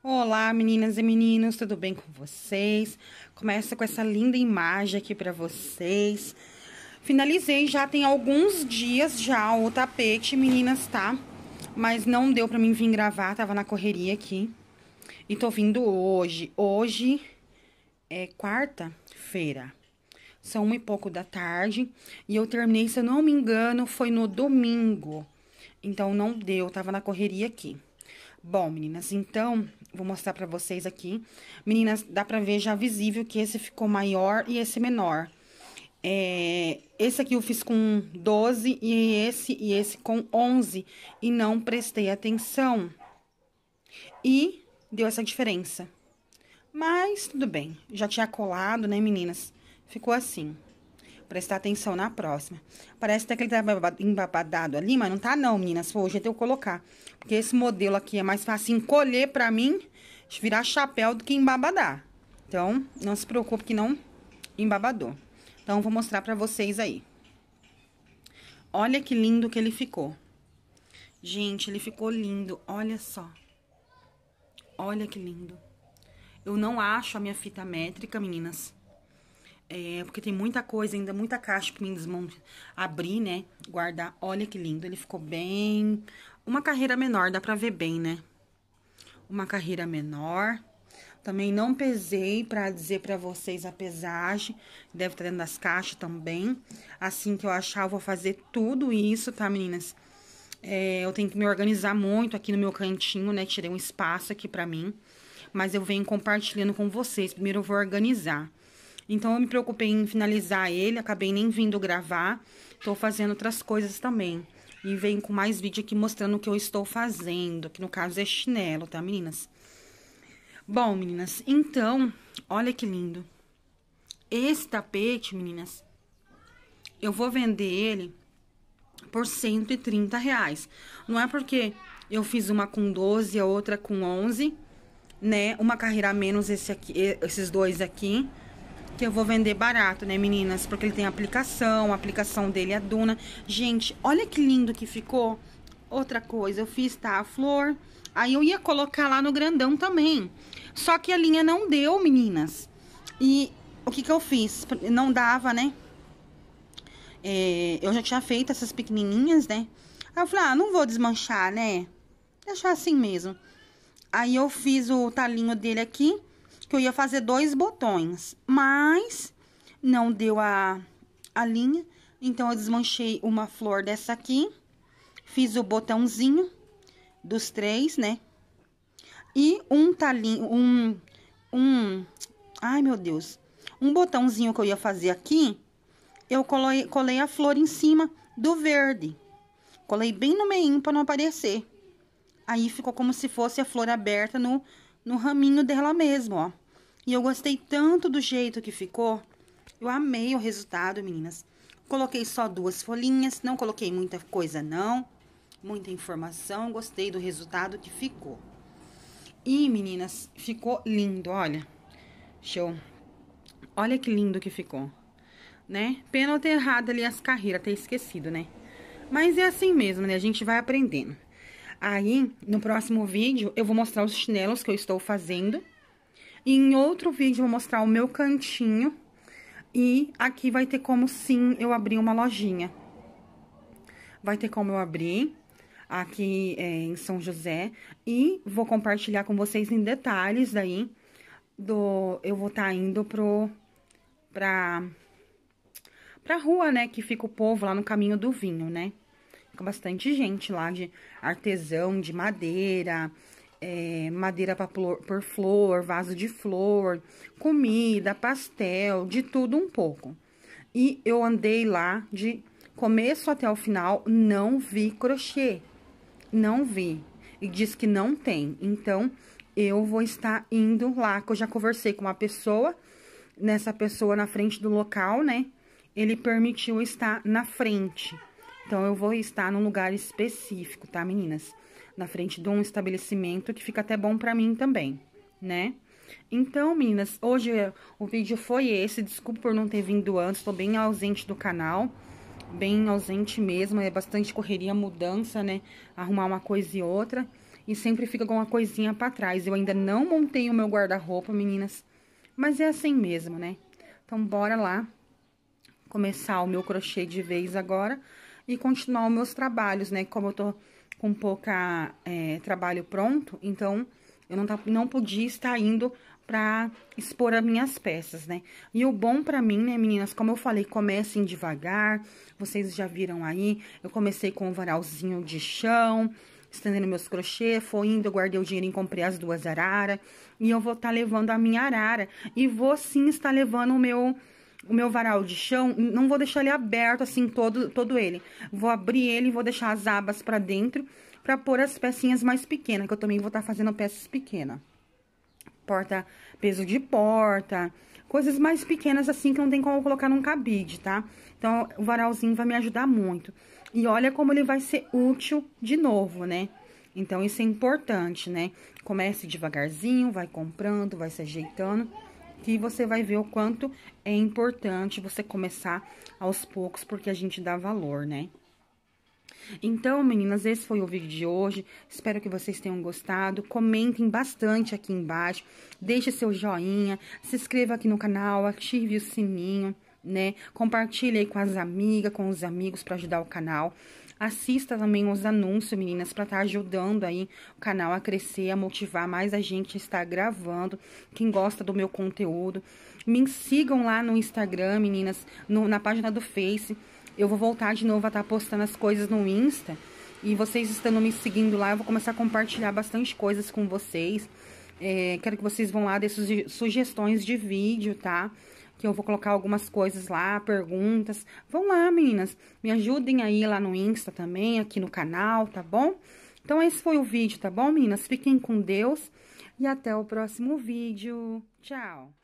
Olá, meninas e meninos, tudo bem com vocês? Começa com essa linda imagem aqui para vocês. Finalizei já tem alguns dias já o tapete, meninas, tá? Mas não deu para mim vir gravar, tava na correria aqui. E tô vindo hoje. Hoje é quarta-feira. São uma e pouco da tarde. E eu terminei, se eu não me engano, foi no domingo. Então não deu, tava na correria aqui. Bom, meninas, então, vou mostrar pra vocês aqui. Meninas, dá pra ver já visível que esse ficou maior e esse menor. É, esse aqui eu fiz com 12 e esse e esse com 11 e não prestei atenção. E deu essa diferença. Mas tudo bem, já tinha colado, né, meninas? Ficou assim prestar atenção na próxima. Parece até que ele tá embabadado ali, mas não tá não, meninas. Foi o jeito eu colocar. Porque esse modelo aqui é mais fácil encolher pra mim, virar chapéu do que embabadar. Então, não se preocupe que não embabadou. Então, vou mostrar pra vocês aí. Olha que lindo que ele ficou. Gente, ele ficou lindo. Olha só. Olha que lindo. Eu não acho a minha fita métrica, meninas. É, porque tem muita coisa ainda, muita caixa pra mim desmontar, abrir, né? Guardar. Olha que lindo, ele ficou bem... Uma carreira menor, dá pra ver bem, né? Uma carreira menor. Também não pesei pra dizer pra vocês a pesagem. Deve estar tá dentro das caixas também. Assim que eu achar, eu vou fazer tudo isso, tá, meninas? É, eu tenho que me organizar muito aqui no meu cantinho, né? Tirei um espaço aqui pra mim. Mas eu venho compartilhando com vocês. Primeiro eu vou organizar. Então eu me preocupei em finalizar ele, acabei nem vindo gravar. Tô fazendo outras coisas também. E venho com mais vídeo aqui mostrando o que eu estou fazendo, que no caso é chinelo, tá, meninas? Bom, meninas, então, olha que lindo. Esse tapete, meninas, eu vou vender ele por 130 reais. Não é porque eu fiz uma com 12 a outra com 11, né? Uma carreira menos esse aqui, esses dois aqui que eu vou vender barato, né, meninas? Porque ele tem aplicação, a aplicação dele é Duna. Gente, olha que lindo que ficou. Outra coisa, eu fiz, tá, a flor. Aí eu ia colocar lá no grandão também. Só que a linha não deu, meninas. E o que que eu fiz? Não dava, né? É, eu já tinha feito essas pequenininhas, né? Aí eu falei, ah, não vou desmanchar, né? Deixar assim mesmo. Aí eu fiz o talinho dele aqui que eu ia fazer dois botões, mas não deu a, a linha, então eu desmanchei uma flor dessa aqui, fiz o botãozinho dos três, né? E um talinho, um, um, ai meu Deus, um botãozinho que eu ia fazer aqui, eu colei, colei a flor em cima do verde. Colei bem no meio para não aparecer. Aí ficou como se fosse a flor aberta no no raminho dela mesmo, ó. E eu gostei tanto do jeito que ficou. Eu amei o resultado, meninas. Coloquei só duas folhinhas, não coloquei muita coisa não, muita informação. Gostei do resultado que ficou. E, meninas, ficou lindo, olha. show. Olha que lindo que ficou, né? Pena eu ter errado ali as carreiras, ter esquecido, né? Mas é assim mesmo, né? A gente vai aprendendo. Aí, no próximo vídeo, eu vou mostrar os chinelos que eu estou fazendo. E em outro vídeo, eu vou mostrar o meu cantinho. E aqui vai ter como, sim, eu abrir uma lojinha. Vai ter como eu abrir aqui é, em São José. E vou compartilhar com vocês em detalhes daí. Do, eu vou estar tá indo pro, pra, pra rua, né, que fica o povo lá no caminho do vinho, né? com bastante gente lá de artesão, de madeira, é, madeira pra por flor, vaso de flor, comida, pastel, de tudo um pouco. E eu andei lá de começo até o final, não vi crochê, não vi. E diz que não tem, então eu vou estar indo lá, que eu já conversei com uma pessoa, nessa pessoa na frente do local, né? Ele permitiu estar na frente. Então, eu vou estar num lugar específico, tá, meninas? Na frente de um estabelecimento que fica até bom pra mim também, né? Então, meninas, hoje o vídeo foi esse. Desculpa por não ter vindo antes, tô bem ausente do canal. Bem ausente mesmo, é bastante correria, mudança, né? Arrumar uma coisa e outra. E sempre fica alguma coisinha pra trás. Eu ainda não montei o meu guarda-roupa, meninas. Mas é assim mesmo, né? Então, bora lá começar o meu crochê de vez agora e continuar os meus trabalhos, né? Como eu tô com pouca é, trabalho pronto, então eu não, tá, não podia estar indo para expor as minhas peças, né? E o bom para mim, né, meninas, como eu falei, comecem devagar, vocês já viram aí, eu comecei com um varalzinho de chão, estendendo meus crochê, foi indo, eu guardei o dinheiro e comprei as duas araras, e eu vou estar tá levando a minha arara, e vou sim estar levando o meu o meu varal de chão, não vou deixar ele aberto assim todo, todo ele. Vou abrir ele, vou deixar as abas pra dentro pra pôr as pecinhas mais pequenas, que eu também vou estar tá fazendo peças pequenas. Porta, peso de porta, coisas mais pequenas assim que não tem como colocar num cabide, tá? Então, o varalzinho vai me ajudar muito. E olha como ele vai ser útil de novo, né? Então, isso é importante, né? Comece devagarzinho, vai comprando, vai se ajeitando que você vai ver o quanto é importante você começar aos poucos, porque a gente dá valor, né? Então, meninas, esse foi o vídeo de hoje. Espero que vocês tenham gostado. Comentem bastante aqui embaixo. Deixe seu joinha, se inscreva aqui no canal, ative o sininho, né? Compartilhe aí com as amigas, com os amigos para ajudar o canal. Assista também os anúncios, meninas, para estar tá ajudando aí o canal a crescer, a motivar mais a gente a estar gravando. Quem gosta do meu conteúdo, me sigam lá no Instagram, meninas, no, na página do Face. Eu vou voltar de novo a estar tá postando as coisas no Insta. E vocês estando me seguindo lá, eu vou começar a compartilhar bastante coisas com vocês. É, quero que vocês vão lá, dê sugestões de vídeo, tá? que eu vou colocar algumas coisas lá, perguntas. Vão lá, meninas, me ajudem aí lá no Insta também, aqui no canal, tá bom? Então, esse foi o vídeo, tá bom, meninas? Fiquem com Deus e até o próximo vídeo. Tchau!